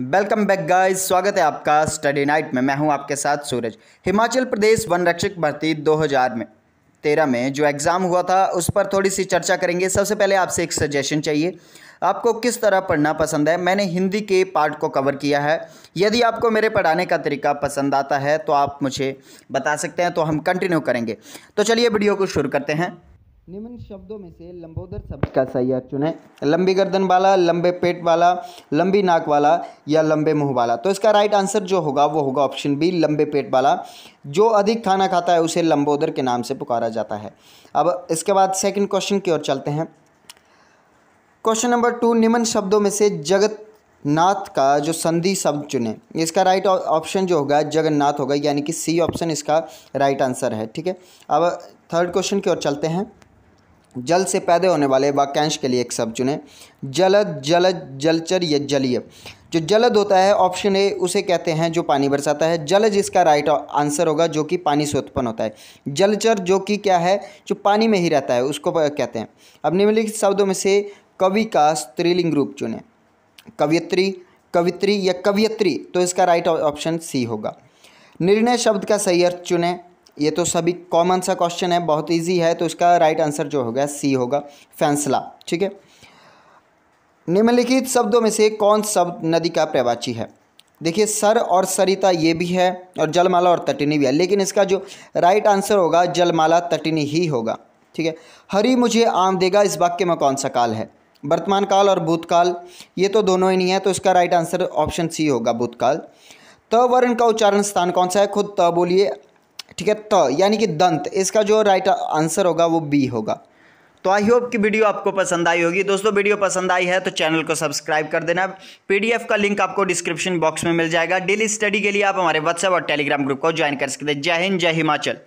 welcome back guys स्वागत है आपका स्टडी नाइट में मैं हूं आपके साथ सूरज हिमाचल प्रदेश वन रक्षक भर्ती 2000 में तेरह में जो एग्ज़ाम हुआ था उस पर थोड़ी सी चर्चा करेंगे सबसे पहले आपसे एक सजेशन चाहिए आपको किस तरह पढ़ना पसंद है मैंने हिंदी के पार्ट को कवर किया है यदि आपको मेरे पढ़ाने का तरीका पसंद आता है तो आप मुझे बता सकते हैं तो हम कंटिन्यू करेंगे तो चलिए वीडियो को शुरू करते हैं निम्न शब्दों में से लंबोदर शब्द का सही अर्थ चुने लंबी गर्दन वाला लंबे पेट वाला लंबी नाक वाला या लंबे मुंह वाला तो इसका राइट आंसर जो होगा वो होगा ऑप्शन बी लंबे पेट वाला जो अधिक खाना खाता है उसे लंबोदर के नाम से पुकारा जाता है अब इसके बाद सेकंड क्वेश्चन की ओर चलते हैं क्वेश्चन नंबर टू निम्न शब्दों में से जगत नाथ का जो संधि शब्द चुने इसका राइट ऑप्शन जो होगा जगन्नाथ होगा यानी कि सी ऑप्शन इसका राइट आंसर है ठीक है अब थर्ड क्वेश्चन की ओर चलते हैं जल से पैदा होने वाले वाक्यांश के लिए एक शब्द चुने जलद जलद जलचर या जलीय जो जलद होता है ऑप्शन ए उसे कहते हैं जो पानी बरसाता है जलज इसका राइट आंसर होगा जो कि पानी से उत्पन्न होता है जलचर जो कि क्या है जो पानी में ही रहता है उसको कहते हैं अब निम्नलिखित शब्दों में से कवि का स्त्रीलिंग रूप चुने कवियत्री कवित्री या कवियत्री तो इसका राइट ऑप्शन सी होगा निर्णय शब्द का सही अर्थ चुने ये तो सभी कॉमन सा क्वेश्चन है बहुत इजी है तो इसका राइट आंसर जो होगा सी होगा फैसला ठीक है निम्नलिखित शब्दों में से कौन शब्द नदी का प्रवाची है देखिए सर और सरिता ये भी है और जलमाला और तटिनी भी है लेकिन इसका जो राइट आंसर होगा जलमाला तटिनी ही होगा ठीक है हरी मुझे आम देगा इस वाक्य में कौन सा काल है वर्तमान काल और भूतकाल ये तो दोनों ही नहीं है तो इसका राइट आंसर ऑप्शन सी होगा भूतकाल त वर्ण का उच्चारण स्थान कौन सा है खुद त बोलिए ठीक है तो यानी कि दंत इसका जो राइट आंसर होगा वो बी होगा तो आई होप कि वीडियो आपको पसंद आई होगी दोस्तों वीडियो पसंद आई है तो चैनल को सब्सक्राइब कर देना पीडीएफ का लिंक आपको डिस्क्रिप्शन बॉक्स में मिल जाएगा डेली स्टडी के लिए आप हमारे व्हाट्सएप और टेलीग्राम ग्रुप को ज्वाइन कर सकते हैं जय हिंद जय हिमाचल